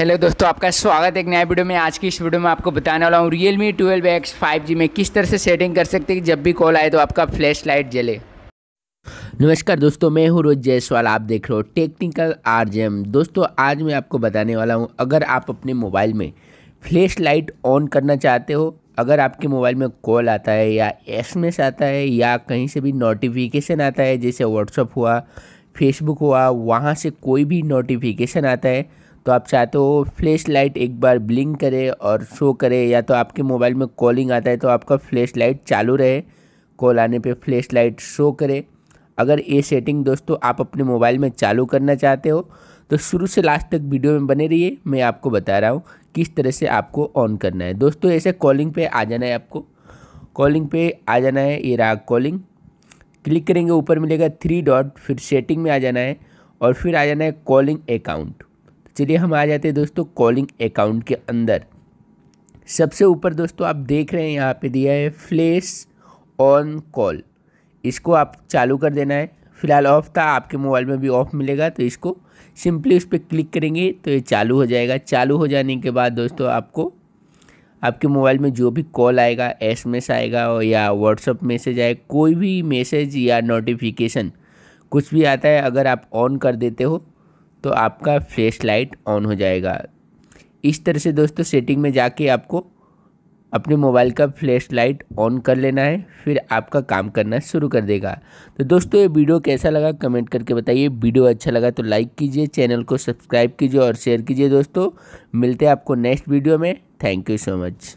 hello दोस्तों आपका स्वागत है एक नया वीडियो में आज की इस वीडियो में आपको बताने वाला हूँ Realme twelve X five G में किस तरह से सेटिंग कर सकते हैं कि जब भी कॉल आए तो आपका फ्लैश लाइट जले नमस्कार दोस्तों मैं हूँ रोज जयसवाल आप देख रहे हो टेक्निकल आर दोस्तों आज मैं आपको बताने वाला हूँ अगर आप अपने मोबाइल में फ्लैश लाइट ऑन करना चाहते हो अगर आपके मोबाइल में कॉल आता है या एस आता है या कहीं से भी नोटिफिकेशन आता है जैसे व्हाट्सअप हुआ फेसबुक हुआ वहाँ से कोई भी नोटिफिकेशन आता है तो आप चाहते हो फ्लैश लाइट एक बार ब्लिंक करे और शो करे या तो आपके मोबाइल में कॉलिंग आता है तो आपका फ्लैश लाइट चालू रहे कॉल आने पे फ्लैश लाइट शो करे अगर ये सेटिंग दोस्तों आप अपने मोबाइल में चालू करना चाहते हो तो शुरू से लास्ट तक वीडियो में बने रहिए मैं आपको बता रहा हूँ किस तरह से आपको ऑन करना है दोस्तों ऐसे कॉलिंग पे आ जाना है आपको कॉलिंग पे आ जाना है ये रहा कॉलिंग क्लिक करेंगे ऊपर मिलेगा थ्री डॉट फिर सेटिंग में आ जाना है और फिर आ जाना है कॉलिंग अकाउंट चलिए हम आ जाते हैं दोस्तों कॉलिंग अकाउंट के अंदर सबसे ऊपर दोस्तों आप देख रहे हैं यहाँ पे दिया है फ्लेस ऑन कॉल इसको आप चालू कर देना है फिलहाल ऑफ था आपके मोबाइल में भी ऑफ मिलेगा तो इसको सिंपली उस पर क्लिक करेंगे तो ये चालू हो जाएगा चालू हो जाने के बाद दोस्तों आपको आपके मोबाइल में जो भी कॉल आएगा एस आएगा या व्हाट्सअप मैसेज आए कोई भी मैसेज या नोटिफिकेशन कुछ भी आता है अगर आप ऑन कर देते हो तो आपका फ्लैश लाइट ऑन हो जाएगा इस तरह से दोस्तों सेटिंग में जाके आपको अपने मोबाइल का फ्लैश लाइट ऑन कर लेना है फिर आपका काम करना शुरू कर देगा तो दोस्तों ये वीडियो कैसा लगा कमेंट करके बताइए वीडियो अच्छा लगा तो लाइक कीजिए चैनल को सब्सक्राइब कीजिए और शेयर कीजिए दोस्तों मिलते हैं आपको नेक्स्ट वीडियो में थैंक यू सो मच